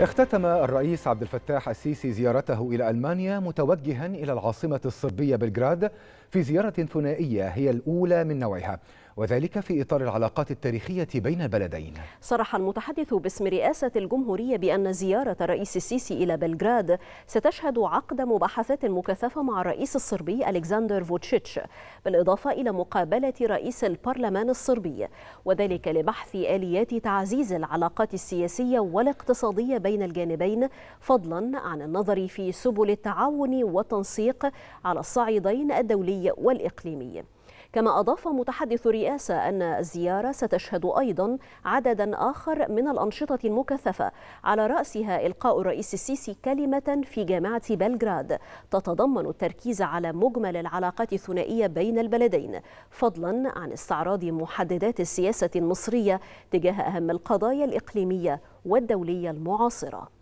اختتم الرئيس عبد الفتاح السيسي زيارته إلى ألمانيا متوجها إلى العاصمة الصربية بلغراد في زيارة ثنائية هي الأولى من نوعها وذلك في إطار العلاقات التاريخية بين البلدين صرح المتحدث باسم رئاسة الجمهورية بأن زيارة الرئيس السيسي إلى بلغراد ستشهد عقد مباحثات مكثفة مع الرئيس الصربي ألكسندر فوتشيتش بالإضافة إلى مقابلة رئيس البرلمان الصربي وذلك لبحث آليات تعزيز العلاقات السياسية والاقتصادية بين بين الجانبين فضلا عن النظر في سبل التعاون والتنسيق على الصعيدين الدولي والإقليمي كما أضاف متحدث الرئاسة أن الزيارة ستشهد أيضا عددا آخر من الأنشطة المكثفة على رأسها إلقاء الرئيس السيسي كلمة في جامعة بلغراد تتضمن التركيز على مجمل العلاقات الثنائية بين البلدين فضلا عن استعراض محددات السياسة المصرية تجاه أهم القضايا الإقليمية والدولية المعاصرة